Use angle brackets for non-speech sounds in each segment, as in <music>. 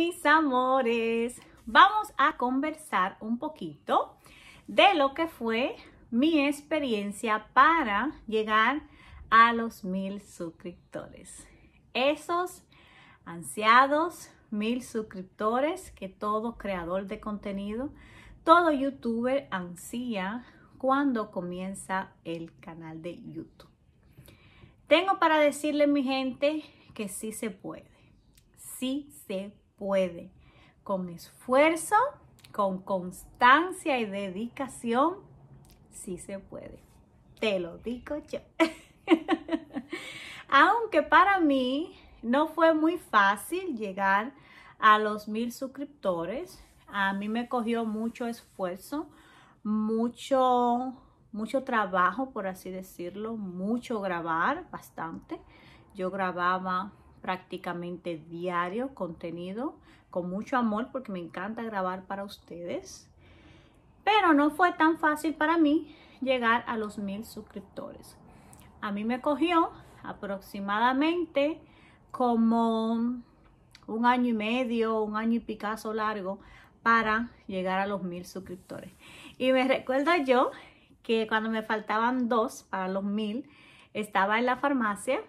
mis amores, vamos a conversar un poquito de lo que fue mi experiencia para llegar a los mil suscriptores. Esos ansiados mil suscriptores que todo creador de contenido, todo youtuber ansía cuando comienza el canal de YouTube. Tengo para decirle mi gente que sí se puede, sí se puede. Con esfuerzo, con constancia y dedicación, sí se puede. Te lo digo yo. <laughs> Aunque para mí no fue muy fácil llegar a los mil suscriptores, a mí me cogió mucho esfuerzo, mucho, mucho trabajo, por así decirlo, mucho grabar, bastante. Yo grababa prácticamente diario contenido con mucho amor porque me encanta grabar para ustedes. Pero no fue tan fácil para mí llegar a los mil suscriptores. A mí me cogió aproximadamente como un año y medio, un año y picazo largo para llegar a los mil suscriptores. Y me recuerdo yo que cuando me faltaban dos para los mil, estaba en la farmacia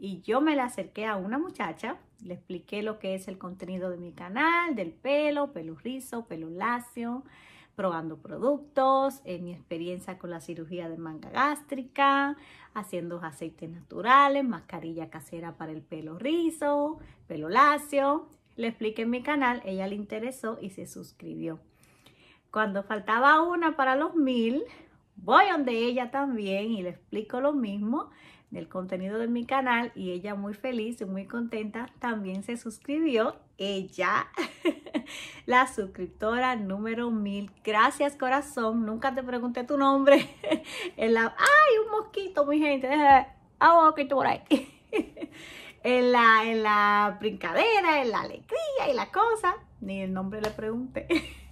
y yo me la acerqué a una muchacha, le expliqué lo que es el contenido de mi canal, del pelo, pelo rizo, pelo lacio, probando productos, en eh, mi experiencia con la cirugía de manga gástrica, haciendo aceites naturales, mascarilla casera para el pelo rizo, pelo lacio. Le expliqué en mi canal, ella le interesó y se suscribió. Cuando faltaba una para los mil, voy donde ella también y le explico lo mismo del contenido de mi canal y ella muy feliz y muy contenta también se suscribió. Ella, <laughs> la suscriptora número mil. Gracias corazón, nunca te pregunté tu nombre. <laughs> En la, ¡Ay, un mosquito, mi gente! ¡Ah, un por ahí! <laughs> En la, en la brincadera, en la alegría y la cosa. Ni el nombre le pregunté.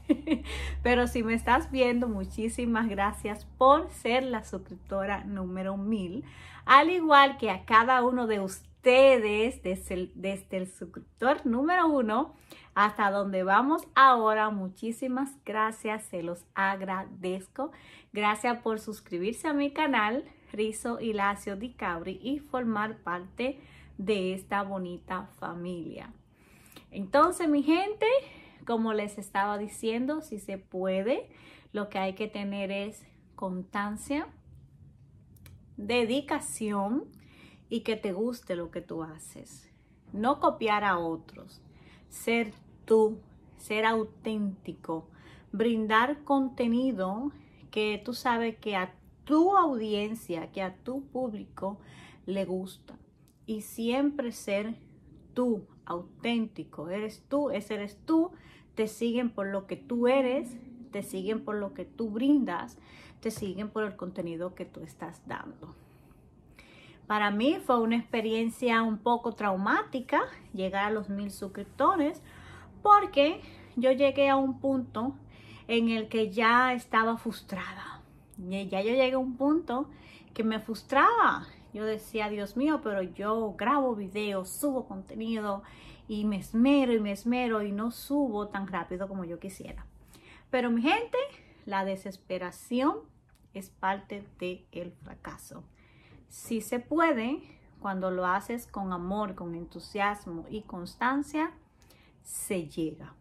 <laughs> Pero si me estás viendo, muchísimas gracias por ser la suscriptora número 1000. Al igual que a cada uno de ustedes, desde el, este, el suscriptor número 1 hasta donde vamos ahora, muchísimas gracias, se los agradezco. Gracias por suscribirse a mi canal, Rizo y Lacio Di Cabri, y formar parte de esta bonita familia. Entonces, mi gente, como les estaba diciendo, si se puede, lo que hay que tener es constancia, dedicación y que te guste lo que tú haces. No copiar a otros, ser tú, ser auténtico, brindar contenido que tú sabes que a tu audiencia, que a tu público le gusta. Y siempre ser tú, auténtico. Eres tú, ese eres tú. Te siguen por lo que tú eres, te siguen por lo que tú brindas, te siguen por el contenido que tú estás dando. Para mí fue una experiencia un poco traumática llegar a los mil suscriptores porque yo llegué a un punto en el que ya estaba frustrada. Ya yo llegué a un punto que me frustraba yo decía, Dios mío, pero yo grabo videos, subo contenido y me esmero y me esmero y no subo tan rápido como yo quisiera. Pero mi gente, la desesperación es parte del el fracaso. Si se puede, cuando lo haces con amor, con entusiasmo y constancia, se llega.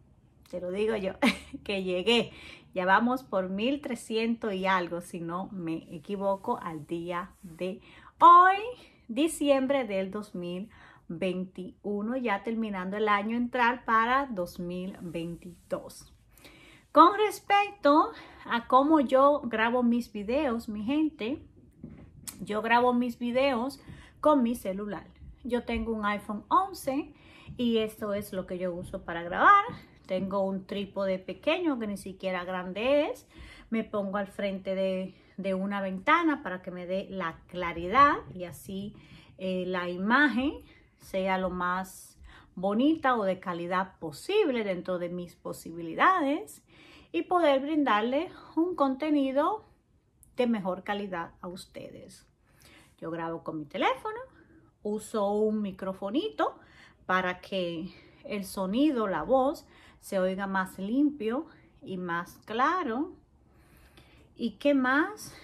Te lo digo yo, <laughs> que llegué. Ya vamos por 1300 y algo, si no me equivoco, al día de hoy Hoy, diciembre del 2021, ya terminando el año entrar para 2022. Con respecto a cómo yo grabo mis videos, mi gente, yo grabo mis videos con mi celular. Yo tengo un iPhone 11 y esto es lo que yo uso para grabar. Tengo un trípode pequeño que ni siquiera grande es. Me pongo al frente de, de una ventana para que me dé la claridad y así eh, la imagen sea lo más bonita o de calidad posible dentro de mis posibilidades y poder brindarle un contenido de mejor calidad a ustedes. Yo grabo con mi teléfono, uso un microfonito para que el sonido, la voz, se oiga más limpio y más claro. ¿Y qué más?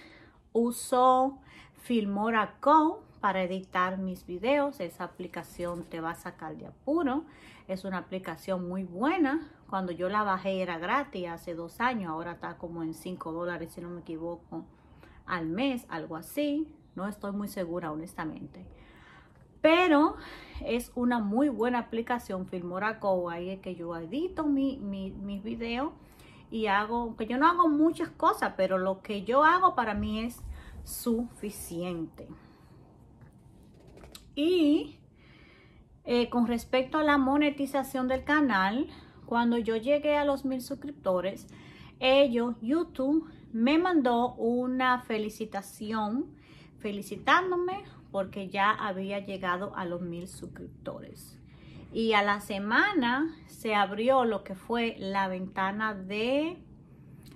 Uso Filmora Go para editar mis videos. Esa aplicación te va a sacar de apuro. Es una aplicación muy buena. Cuando yo la bajé era gratis hace dos años. Ahora está como en 5 dólares, si no me equivoco, al mes, algo así. No estoy muy segura, honestamente. Pero es una muy buena aplicación, Filmora co Ahí es que yo edito mi, mi, mis videos y hago, que yo no hago muchas cosas, pero lo que yo hago para mí es suficiente. Y eh, con respecto a la monetización del canal, cuando yo llegué a los mil suscriptores, ellos, YouTube, me mandó una felicitación felicitándome porque ya había llegado a los mil suscriptores y a la semana se abrió lo que fue la ventana de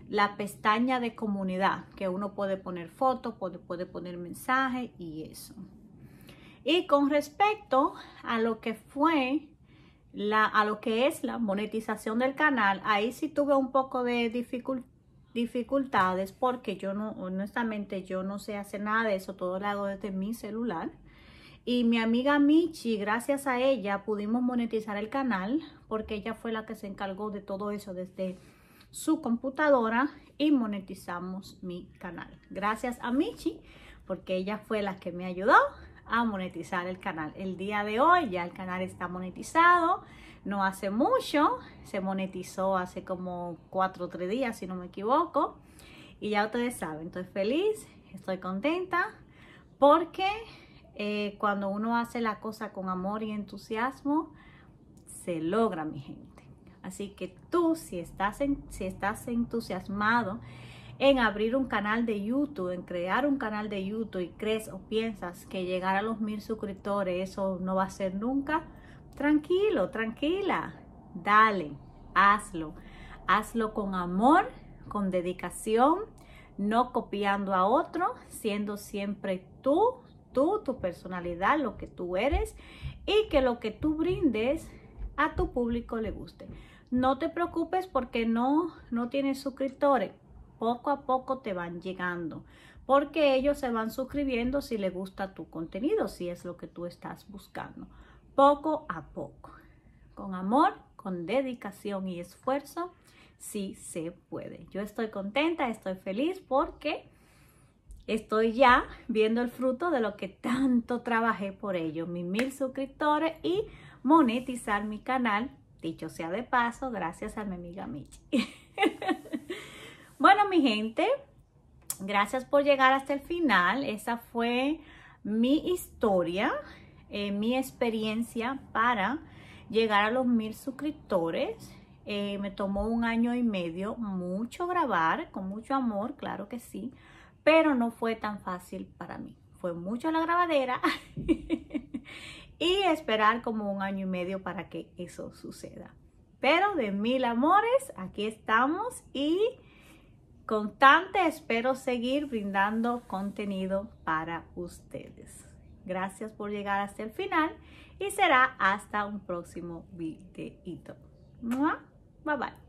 la pestaña de comunidad, que uno puede poner fotos, puede, puede, poner mensajes y eso. Y con respecto a lo que fue la, a lo que es la monetización del canal, ahí sí tuve un poco de dificultades porque yo no, honestamente, yo no sé hacer nada de eso, todo lo hago desde mi celular. Y mi amiga Michi, gracias a ella, pudimos monetizar el canal porque ella fue la que se encargó de todo eso desde su computadora y monetizamos mi canal. Gracias a Michi porque ella fue la que me ayudó a monetizar el canal. El día de hoy ya el canal está monetizado, no hace mucho, se monetizó hace como 4 o 3 días si no me equivoco. Y ya ustedes saben, estoy feliz, estoy contenta porque eh, cuando uno hace la cosa con amor y entusiasmo, se logra, mi gente. Así que tú, si estás, si estás entusiasmado en abrir un canal de YouTube, en crear un canal de YouTube y crees o piensas que llegar a los mil suscriptores, eso no va a ser nunca, tranquilo, tranquila, dale, hazlo. Hazlo con amor, con dedicación, no copiando a otro, siendo siempre tú, tú, tu personalidad, lo que tú eres y que lo que tú brindes a tu público le guste. No te preocupes porque no, no tienes suscriptores. Poco a poco te van llegando porque ellos se van suscribiendo si les gusta tu contenido, si es lo que tú estás buscando. Poco a poco, con amor, con dedicación y esfuerzo, sí se puede. Yo estoy contenta, estoy feliz porque estoy ya viendo el fruto de lo que tanto trabajé por ello, mis mil suscriptores y monetizar mi canal. Dicho sea de paso, gracias a mi amiga Michi. <laughs> bueno, mi gente, gracias por llegar hasta el final. Esa fue mi historia, eh, mi experiencia para llegar a los mil suscriptores. Eh, me tomó un año y medio mucho grabar, con mucho amor, claro que sí pero no fue tan fácil para mí. Fue mucho la grabadera <laughs> y esperar como un año y medio para que eso suceda. Pero de mil amores, aquí estamos y constante espero seguir brindando contenido para ustedes. Gracias por llegar hasta el final y será hasta un próximo videito. Bye bye.